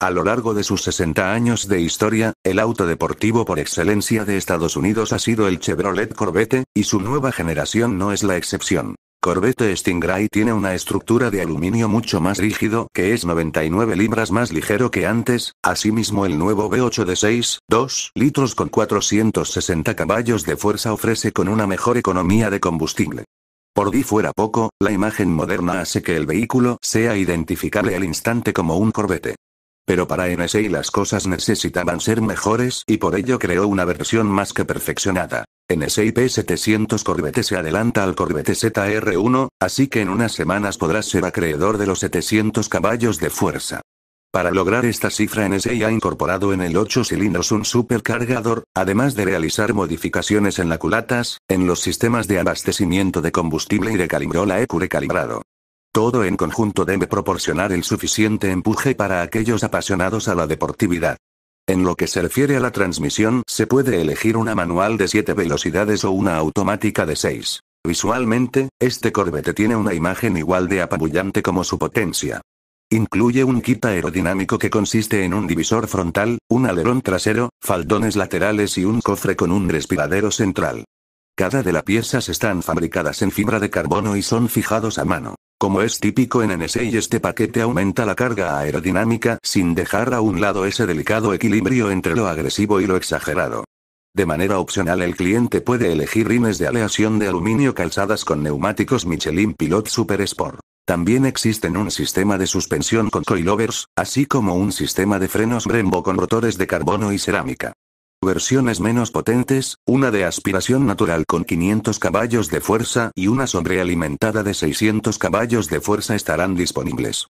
A lo largo de sus 60 años de historia, el auto deportivo por excelencia de Estados Unidos ha sido el Chevrolet Corvette, y su nueva generación no es la excepción. Corvette Stingray tiene una estructura de aluminio mucho más rígido, que es 99 libras más ligero que antes, asimismo el nuevo V8 de 6,2 litros con 460 caballos de fuerza ofrece con una mejor economía de combustible. Por di fuera poco, la imagen moderna hace que el vehículo sea identificable al instante como un Corvette. Pero para NSA las cosas necesitaban ser mejores y por ello creó una versión más que perfeccionada. NSA P700 Corvette se adelanta al Corvette ZR1, así que en unas semanas podrás ser acreedor de los 700 caballos de fuerza. Para lograr esta cifra NSA ha incorporado en el 8 cilindros un supercargador, además de realizar modificaciones en la culatas, en los sistemas de abastecimiento de combustible y recalibró la EQ recalibrado. Todo en conjunto debe proporcionar el suficiente empuje para aquellos apasionados a la deportividad. En lo que se refiere a la transmisión, se puede elegir una manual de 7 velocidades o una automática de 6. Visualmente, este Corvette tiene una imagen igual de apabullante como su potencia. Incluye un kit aerodinámico que consiste en un divisor frontal, un alerón trasero, faldones laterales y un cofre con un respiradero central. Cada de las piezas están fabricadas en fibra de carbono y son fijados a mano. Como es típico en NSI este paquete aumenta la carga aerodinámica sin dejar a un lado ese delicado equilibrio entre lo agresivo y lo exagerado. De manera opcional el cliente puede elegir rines de aleación de aluminio calzadas con neumáticos Michelin Pilot Super Sport. También existen un sistema de suspensión con coilovers, así como un sistema de frenos Brembo con rotores de carbono y cerámica versiones menos potentes, una de aspiración natural con 500 caballos de fuerza y una sobrealimentada de 600 caballos de fuerza estarán disponibles.